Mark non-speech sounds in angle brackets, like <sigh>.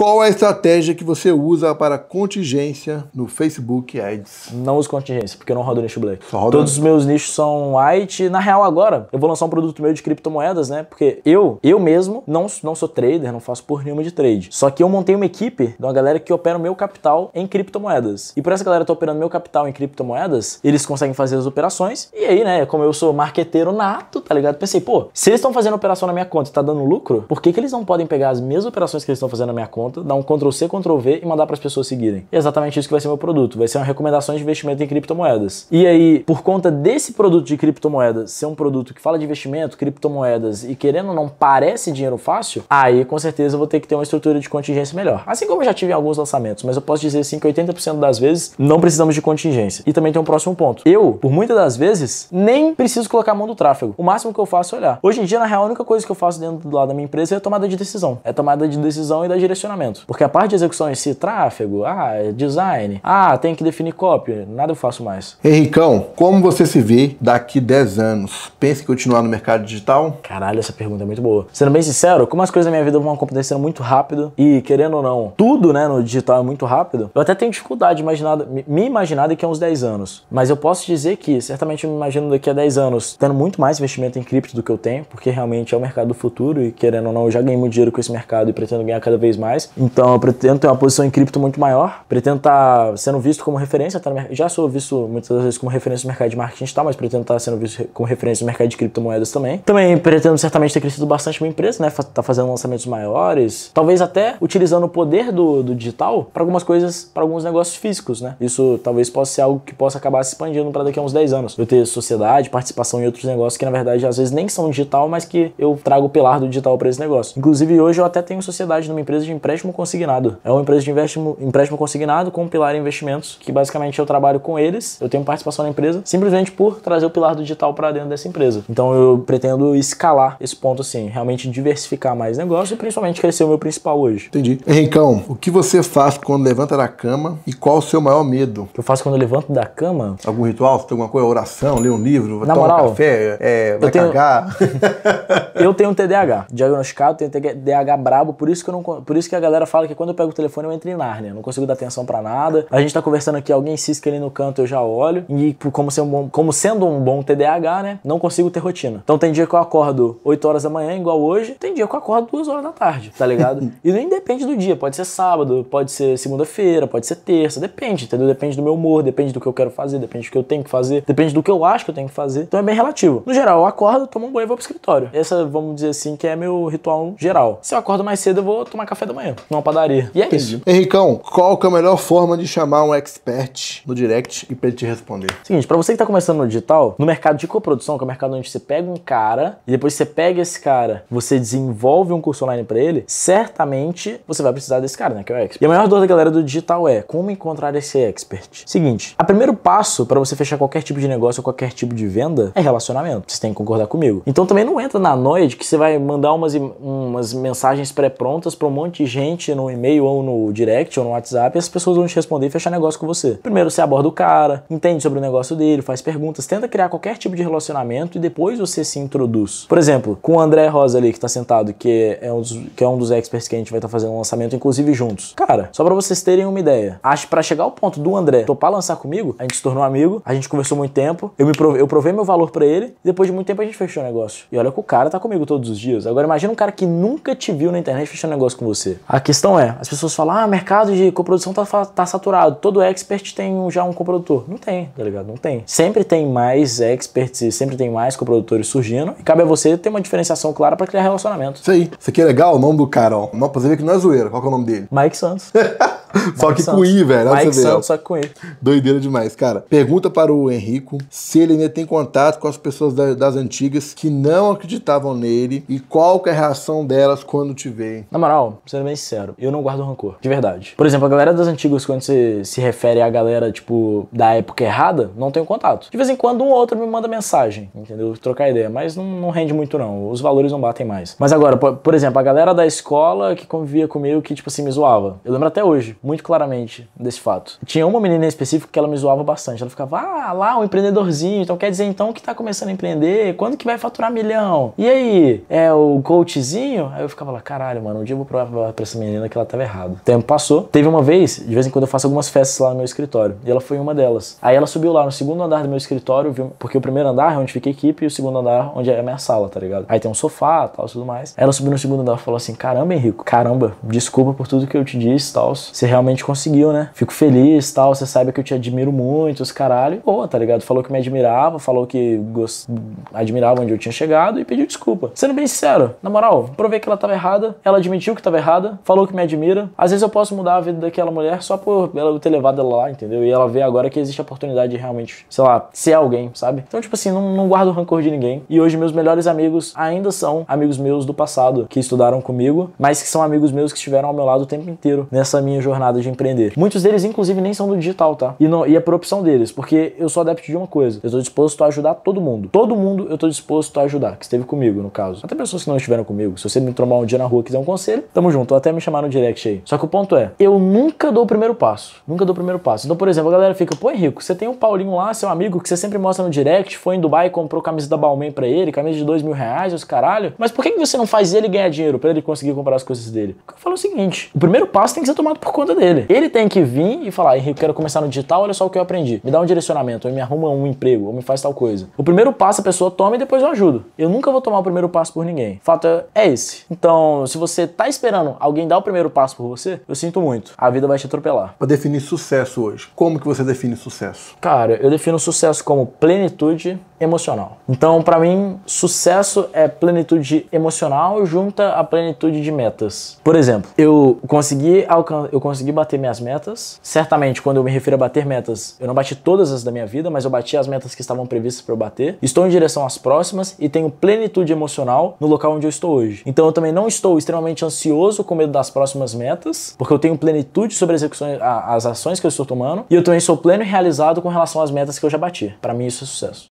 Qual a estratégia que você usa para contingência no Facebook Ads? Não uso contingência, porque eu não rodo nicho Black. Roda. Todos os meus nichos são white. Na real, agora, eu vou lançar um produto meu de criptomoedas, né? Porque eu, eu mesmo, não, não sou trader, não faço por nenhuma de trade. Só que eu montei uma equipe de uma galera que opera o meu capital em criptomoedas. E por essa galera tá operando meu capital em criptomoedas, eles conseguem fazer as operações. E aí, né, como eu sou marqueteiro nato, tá ligado? Pensei, pô, se eles estão fazendo operação na minha conta e tá dando lucro, por que, que eles não podem pegar as mesmas operações que eles estão fazendo na minha conta? conta, dar um Ctrl C, Ctrl V e mandar para as pessoas seguirem. E é exatamente isso que vai ser meu produto, vai ser uma recomendação de investimento em criptomoedas. E aí, por conta desse produto de criptomoedas ser um produto que fala de investimento, criptomoedas e querendo ou não parece dinheiro fácil, aí com certeza eu vou ter que ter uma estrutura de contingência melhor. Assim como eu já tive em alguns lançamentos, mas eu posso dizer assim que 80% das vezes não precisamos de contingência. E também tem um próximo ponto. Eu, por muitas das vezes, nem preciso colocar a mão do tráfego. O máximo que eu faço é olhar. Hoje em dia, na real, a única coisa que eu faço dentro do lado da minha empresa é tomada de decisão. É tomada de decisão e da direcionamento planejamento. Porque a parte de execução em si, tráfego, ah, design, ah, tem que definir copy, nada eu faço mais. Henricão, como você se vê daqui 10 anos? Pensa em continuar no mercado digital? Caralho, essa pergunta é muito boa. Sendo bem sincero, como as coisas da minha vida vão acontecendo muito rápido e, querendo ou não, tudo né, no digital é muito rápido, eu até tenho dificuldade de imaginar, me imaginar daqui a uns 10 anos. Mas eu posso dizer que, certamente, eu me imagino daqui a 10 anos tendo muito mais investimento em cripto do que eu tenho, porque realmente é o mercado do futuro e, querendo ou não, eu já ganhei muito dinheiro com esse mercado e pretendo ganhar cada vez mais. Então eu pretendo ter uma posição em cripto muito maior, pretendo estar tá sendo visto como referência, tá já sou visto muitas vezes como referência no mercado de marketing digital, mas pretendo estar tá sendo visto como referência no mercado de criptomoedas também. Também pretendo certamente ter crescido bastante minha empresa, né? Tá fazendo lançamentos maiores, talvez até utilizando o poder do, do digital para algumas coisas, para alguns negócios físicos, né? Isso talvez possa ser algo que possa acabar se expandindo para daqui a uns 10 anos. Eu ter sociedade, participação em outros negócios que na verdade às vezes nem são digital, mas que eu trago o pilar do digital para esse negócio. Inclusive hoje eu até tenho sociedade numa empresa de empréstimo empréstimo consignado. É uma empresa de empréstimo, empréstimo consignado com um pilar investimentos, que basicamente eu trabalho com eles, eu tenho participação na empresa, simplesmente por trazer o pilar do digital para dentro dessa empresa. Então eu pretendo escalar esse ponto assim, realmente diversificar mais negócio e principalmente crescer o meu principal hoje. Entendi. Henricão, o que você faz quando levanta da cama e qual o seu maior medo? O que eu faço quando eu levanto da cama? Algum ritual? Você tem alguma coisa? Oração? Ler um livro? Na moral, um café? É, vai eu tenho... cagar? <laughs> <laughs> eu tenho um TDAH. Diagnosticado, tenho TDAH brabo, por isso que eu não... Por isso que a galera fala que quando eu pego o telefone eu entro em Nárnia, não consigo dar atenção para nada. A gente tá conversando aqui, alguém cisca ali no canto, eu já olho. E como, ser um bom, como sendo um bom TDAH, né, não consigo ter rotina. Então tem dia que eu acordo 8 horas da manhã, igual hoje, tem dia que eu acordo 2 horas da tarde, tá ligado? <laughs> e nem depende do dia, pode ser sábado, pode ser segunda-feira, pode ser terça, depende, entendeu? Depende do meu humor, depende do que eu quero fazer, depende do que eu tenho que fazer, depende do que eu acho que eu tenho que fazer. Então é bem relativo. No geral, eu acordo, tomo um banho e vou pro escritório. Essa, vamos dizer assim, que é meu ritual geral. Se eu acordo mais cedo, eu vou tomar café da manhã é uma padaria. E é Entendi. isso. Henricão, qual que é a melhor forma de chamar um expert no direct e pra ele te responder? Seguinte, pra você que tá começando no digital, no mercado de coprodução, que é o mercado onde você pega um cara e depois você pega esse cara, você desenvolve um curso online para ele, certamente você vai precisar desse cara, né? Que é o expert. E a maior dor da galera do digital é como encontrar esse expert. Seguinte, o primeiro passo para você fechar qualquer tipo de negócio ou qualquer tipo de venda é relacionamento. Você tem que concordar comigo. Então também não entra na noia de que você vai mandar umas, umas mensagens pré-prontas para um monte de gente gente no e-mail ou no direct ou no WhatsApp, as pessoas vão te responder e fechar negócio com você. Primeiro você aborda o cara, entende sobre o negócio dele, faz perguntas, tenta criar qualquer tipo de relacionamento e depois você se introduz. Por exemplo, com o André Rosa ali que está sentado, que é um dos, que é um dos experts que a gente vai estar tá fazendo um lançamento, inclusive juntos. Cara, só para vocês terem uma ideia, acho para chegar ao ponto do André topar lançar comigo, a gente se tornou amigo, a gente conversou muito tempo, eu me provei, eu provei meu valor para ele, depois de muito tempo a gente fechou o negócio. E olha que o cara tá comigo todos os dias. Agora imagina um cara que nunca te viu na internet fechando negócio com você. A questão é, as pessoas falam, ah, mercado de coprodução tá, tá saturado, todo expert tem já um coprodutor. Não tem, tá ligado? Não tem. Sempre tem mais experts e sempre tem mais coprodutores surgindo e cabe a você ter uma diferenciação clara para criar relacionamento. Isso aí. Isso aqui é legal, o nome do cara, ó. Não, pra você ver que não é zoeira. Qual é o nome dele? Mike Santos. <laughs> <laughs> só que Santos. com I, velho. Mike Santos, só com I. Doideira demais, cara. Pergunta para o Henrico se ele ainda tem contato com as pessoas da, das antigas que não acreditavam nele e qual é a reação delas quando te veem. Na moral, sendo bem sincero, eu não guardo rancor, de verdade. Por exemplo, a galera das antigas, quando você se refere à galera, tipo, da época errada, não tenho contato. De vez em quando, um outro me manda mensagem, entendeu? Trocar ideia, mas não, não rende muito, não. Os valores não batem mais. Mas agora, por, por exemplo, a galera da escola que convivia comigo, que, tipo assim, me zoava. Eu lembro até hoje muito claramente desse fato. Tinha uma menina em específico que ela me zoava bastante. Ela ficava, ah, lá um empreendedorzinho, então quer dizer então que tá começando a empreender, quando que vai faturar milhão? E aí, é o coachzinho? Aí eu ficava lá, caralho, mano, um dia eu vou provar pra essa menina que ela tava errado. O tempo passou. Teve uma vez, de vez em quando eu faço algumas festas lá no meu escritório, e ela foi uma delas. Aí ela subiu lá no segundo andar do meu escritório, viu, porque o primeiro andar é onde fica a equipe e o segundo andar onde é a minha sala, tá ligado? Aí tem um sofá, tal, tudo mais. Ela subiu no segundo andar e falou assim, caramba, Henrico, caramba, desculpa por tudo que eu te disse, tal, você realmente conseguiu, né? Fico feliz, tal, você sabe que eu te admiro muito, os caralho. Pô, tá ligado? Falou que me admirava, falou que gost... admirava onde eu tinha chegado e pediu desculpa. Sendo bem sincero, na moral, provei que ela tava errada, ela admitiu que tava errada, falou que me admira. Às vezes eu posso mudar a vida daquela mulher só por ela ter levado ela lá, entendeu? E ela vê agora que existe a oportunidade de realmente, sei lá, ser alguém, sabe? Então, tipo assim, não, não guardo rancor de ninguém. E hoje meus melhores amigos ainda são amigos meus do passado, que estudaram comigo, mas que são amigos meus que estiveram ao meu lado o tempo inteiro nessa minha jornada jornada de empreender. Muitos deles, inclusive, nem são do digital, tá? E, não, e é por opção deles, porque eu sou adepto de uma coisa. Eu tô disposto a ajudar todo mundo. Todo mundo eu tô disposto a ajudar, que esteve comigo, no caso. Até pessoas que não estiveram comigo. Se você me trombar um dia na rua e quiser um conselho, tamo junto. Ou até me chamar no direct aí. Só que o ponto é, eu nunca dou o primeiro passo. Nunca dou o primeiro passo. Então, por exemplo, a galera fica, pô, Henrico, você tem um Paulinho lá, seu amigo, que você sempre mostra no direct, foi em Dubai e comprou camisa da Balmain pra ele, camisa de dois mil reais, os caralho. Mas por que, que você não faz ele ganhar dinheiro para ele conseguir comprar as coisas dele? Porque eu falo o seguinte: o primeiro passo tem que ser tomado por conta conta dele. Ele tem que vir e falar, Henrique, quero começar no digital, olha só o que eu aprendi. Me dá um direcionamento, ou me arruma um emprego, ou me faz tal coisa. O primeiro passo a pessoa toma e depois eu ajudo. Eu nunca vou tomar o primeiro passo por ninguém. Fato é, é esse. Então, se você tá esperando alguém dar o primeiro passo por você, eu sinto muito. A vida vai te atropelar. Pra definir sucesso hoje, como que você define sucesso? Cara, eu defino sucesso como plenitude emocional. Então, para mim, sucesso é plenitude emocional junta a plenitude de metas. Por exemplo, eu consegui alcançar consegui bater minhas metas. Certamente, quando eu me refiro a bater metas, eu não bati todas as da minha vida, mas eu bati as metas que estavam previstas para eu bater. Estou em direção às próximas e tenho plenitude emocional no local onde eu estou hoje. Então eu também não estou extremamente ansioso com medo das próximas metas, porque eu tenho plenitude sobre as, as ações que eu estou tomando e eu também sou pleno e realizado com relação às metas que eu já bati. Para mim isso é sucesso.